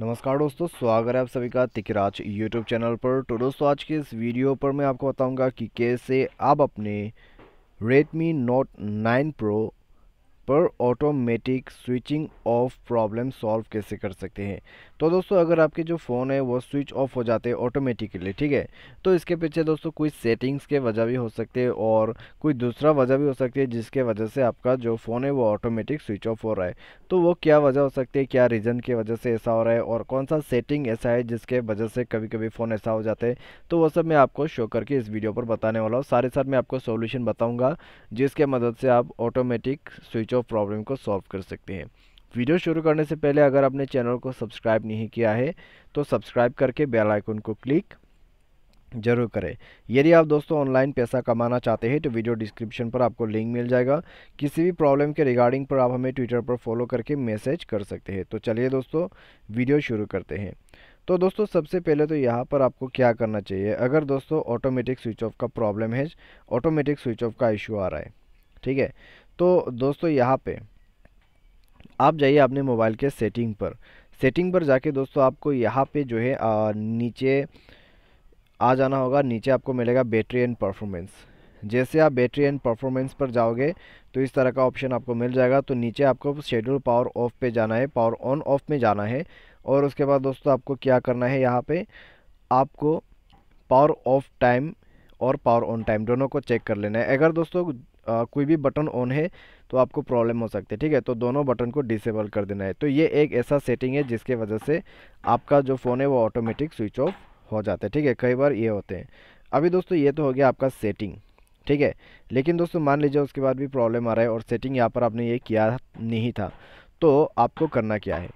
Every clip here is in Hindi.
नमस्कार दोस्तों स्वागत है आप सभी का तिकराज यूट्यूब चैनल पर तो दोस्तों आज के इस वीडियो पर मैं आपको बताऊंगा कि कैसे आप अपने Redmi Note 9 Pro पर automatic switching off problem solve कैसे कर सकते हैं तो दोस्तों अगर आपके जो फ़ोन है वो स्विच ऑफ हो जाते हैं ऑटोमेटिकली ठीक है तो इसके पीछे दोस्तों कुछ सेटिंग्स के वजह भी हो सकते हैं और कोई दूसरा वजह भी हो सकती है जिसके वजह से आपका जो फ़ोन है वो ऑटोमेटिक स्विच ऑफ हो रहा है तो वो क्या वजह हो सकती है क्या रीज़न की वजह से ऐसा हो रहा है और कौन सा सेटिंग ऐसा है जिसके वजह से कभी कभी फ़ोन ऐसा हो जाता है तो वह सब मैं आपको शो करके इस वीडियो पर बताने वाला हूँ सारे साथ मैं आपको सोल्यूशन बताऊँगा जिसके मदद से आप automatic switch off off problem को सॉल्व कर सकते हैं वीडियो शुरू करने से पहले अगर आपने चैनल को सब्सक्राइब नहीं किया है तो सब्सक्राइब करके बेल आइकन को क्लिक जरूर करें यदि आप दोस्तों ऑनलाइन पैसा कमाना चाहते हैं तो वीडियो डिस्क्रिप्शन पर आपको लिंक मिल जाएगा किसी भी प्रॉब्लम के रिगार्डिंग पर आप हमें ट्विटर पर फॉलो करके मैसेज कर सकते हैं तो चलिए दोस्तों वीडियो शुरू करते हैं तो दोस्तों सबसे पहले तो यहाँ पर आपको क्या करना चाहिए अगर दोस्तों ऑटोमेटिक स्विच ऑफ का प्रॉब्लम है ऑटोमेटिक स्विच ऑफ का इशू आ रहा है ठीक है तो दोस्तों यहाँ पे आप जाइए अपने मोबाइल के सेटिंग पर सेटिंग पर जाके दोस्तों आपको यहाँ पे जो है आ, नीचे आ जाना होगा नीचे आपको मिलेगा बैटरी एंड परफॉर्मेंस जैसे आप बैटरी एंड परफॉर्मेंस पर जाओगे तो इस तरह का ऑप्शन आपको मिल जाएगा तो नीचे आपको शेड्यूल पावर ऑफ पे जाना है पावर ऑन ऑफ में जाना है और उसके बाद दोस्तों आपको क्या करना है यहाँ पे आपको पावर ऑफ टाइम और पावर ऑन टाइम दोनों को चेक कर लेना है अगर दोस्तों आ, कोई भी बटन ऑन है तो आपको प्रॉब्लम हो सकती है ठीक है तो दोनों बटन को डिसेबल कर देना है तो ये एक ऐसा सेटिंग है जिसके वजह से आपका जो फ़ोन है वो ऑटोमेटिक स्विच ऑफ हो जाता है ठीक है कई बार ये होते हैं अभी दोस्तों ये तो हो गया आपका सेटिंग ठीक है लेकिन दोस्तों मान लीजिए उसके बाद भी प्रॉब्लम आ रहा है और सेटिंग यहाँ पर आपने ये किया नहीं था तो आपको करना क्या है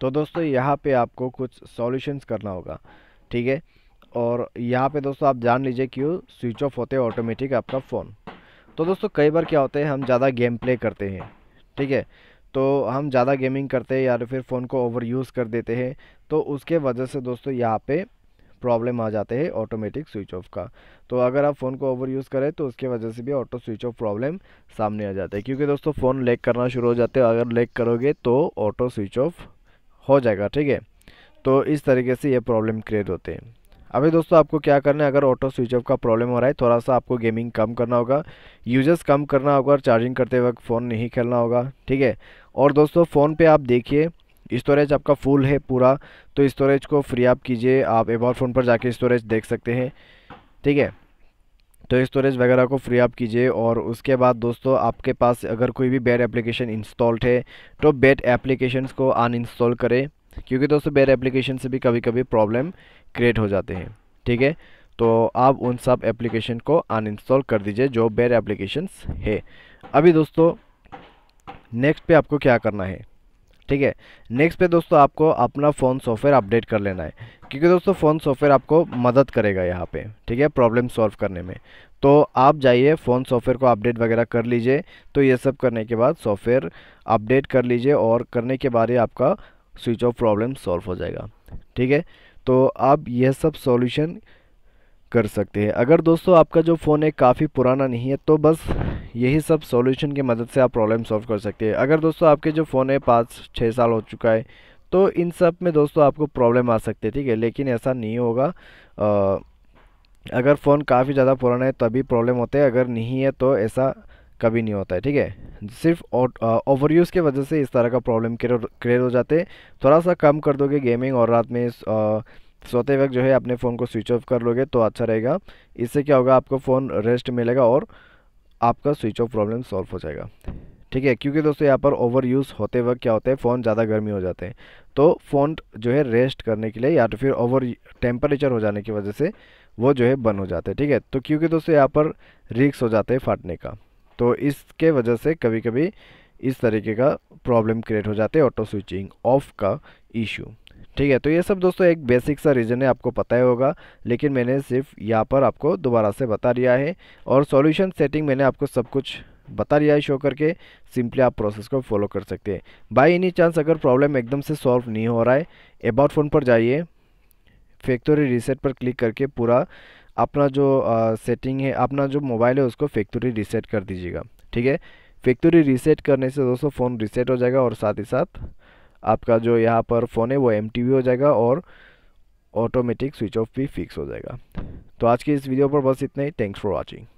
तो दोस्तों यहाँ पे आपको कुछ सॉल्यूशंस करना होगा ठीक है और यहाँ पे दोस्तों आप जान लीजिए क्यों स्विच ऑफ होते ऑटोमेटिक आपका फ़ोन तो दोस्तों कई बार क्या होता है हम ज़्यादा गेम प्ले करते हैं ठीक है तो हम ज़्यादा गेमिंग करते हैं या फिर फ़ोन को ओवर यूज़ कर देते हैं तो उसके वजह से दोस्तों यहाँ पे प्रॉब्लम आ जाते हैं ऑटोमेटिक स्विच ऑफ का तो अगर आप फ़ोन को ओवर यूज़ करें तो उसके वजह से भी ऑटो स्विच ऑफ प्रॉब्लम सामने आ जाता है क्योंकि दोस्तों फ़ोन लेक करना शुरू हो जाते हैं अगर लेक करोगे तो ऑटो स्विच ऑफ हो जाएगा ठीक है तो इस तरीके से ये प्रॉब्लम क्रिएट होते हैं अभी दोस्तों आपको क्या करना है अगर ऑटो स्विच ऑफ का प्रॉब्लम हो रहा है थोड़ा सा आपको गेमिंग कम करना होगा यूजर्स कम करना होगा और चार्जिंग करते वक्त फ़ोन नहीं खेलना होगा ठीक है और दोस्तों फ़ोन पे आप देखिए स्टोरेज आपका फुल है पूरा तो स्टोरेज को फ्री आप कीजिए आप बार फ़ोन पर जाके स्टोरेज देख सकते हैं ठीक है तो स्टोरेज वगैरह को फ्री आप कीजिए और उसके बाद दोस्तों आपके पास अगर कोई भी बैड एप्लीकेशन इंस्टॉल्ड है तो बैड एप्लीकेशन को अनइंस्टॉल करें क्योंकि दोस्तों बैड एप्लीकेशन से भी कभी कभी प्रॉब्लम क्रिएट हो जाते हैं ठीक है तो आप उन सब एप्लीकेशन को अनइंस्टॉल कर दीजिए जो बेर एप्लीकेशंस है अभी दोस्तों नेक्स्ट पे आपको क्या करना है ठीक है नेक्स्ट पे दोस्तों आपको अपना फ़ोन सॉफ्टवेयर अपडेट कर लेना है क्योंकि दोस्तों फ़ोन सॉफ्टवेयर आपको मदद करेगा यहाँ पे ठीक है प्रॉब्लम सॉल्व करने में तो आप जाइए फ़ोन सॉफ्टवेयर को अपडेट वगैरह कर लीजिए तो ये सब करने के बाद सॉफ्टवेयर अपडेट कर लीजिए और करने के बाद ही आपका स्विच ऑफ प्रॉब्लम सॉल्व हो जाएगा ठीक है तो आप यह सब सॉल्यूशन कर सकते हैं अगर दोस्तों आपका जो फ़ोन है काफ़ी पुराना नहीं है तो बस यही सब सॉल्यूशन की मदद से आप प्रॉब्लम सॉल्व कर सकते हैं अगर दोस्तों आपके जो फ़ोन है पाँच छः साल हो चुका है तो इन सब में दोस्तों आपको प्रॉब्लम आ सकती है ठीक है लेकिन ऐसा नहीं होगा आ, अगर फ़ोन काफ़ी ज़्यादा पुराना है तभी प्रॉब्लम होते हैं अगर नहीं है तो ऐसा कभी नहीं होता है ठीक है सिर्फ ओवर यूज़ के वजह से इस तरह का प्रॉब्लम क्रिएट हो जाते हैं थोड़ा सा कम कर दोगे गेमिंग और रात में सोते वक्त जो है अपने फ़ोन को स्विच ऑफ कर लोगे तो अच्छा रहेगा इससे क्या होगा आपको फ़ोन रेस्ट मिलेगा और आपका स्विच ऑफ प्रॉब्लम सॉल्व हो जाएगा ठीक है क्योंकि दोस्तों यहाँ पर ओवर यूज़ होते वक्त क्या होता है फ़ोन ज़्यादा गर्मी हो जाते हैं तो फ़ोन जो है रेस्ट करने के लिए या तो फिर ओवर टेम्परेचर हो जाने की वजह से वो जो है बंद हो जाते हैं ठीक है तो क्योंकि दोस्तों यहाँ पर रिक्स हो जाते हैं फाटने का तो इसके वजह से कभी कभी इस तरीके का प्रॉब्लम क्रिएट हो जाते हैं ऑटो स्विचिंग ऑफ का इशू ठीक है तो ये सब दोस्तों एक बेसिक सा रीज़न है आपको पता ही होगा लेकिन मैंने सिर्फ यहाँ पर आपको दोबारा से बता दिया है और सॉल्यूशन सेटिंग मैंने आपको सब कुछ बता दिया है शो करके सिंपली आप प्रोसेस को फॉलो कर सकते हैं बाई एनी चांस अगर प्रॉब्लम एकदम से सॉल्व नहीं हो रहा है अबाउट फ़ोन पर जाइए फैक्ट्री रीसेट पर क्लिक करके पूरा अपना जो सेटिंग है अपना जो मोबाइल है उसको फैक्ट्री रीसेट कर दीजिएगा ठीक है फैक्ट्री रीसेट करने से दोस्तों फ़ोन रीसेट हो जाएगा और साथ ही साथ आपका जो यहाँ पर फ़ोन है वो एम हो जाएगा और ऑटोमेटिक स्विच ऑफ भी फिक्स हो जाएगा तो आज की इस वीडियो पर बस इतना ही थैंक्स फॉर वॉचिंग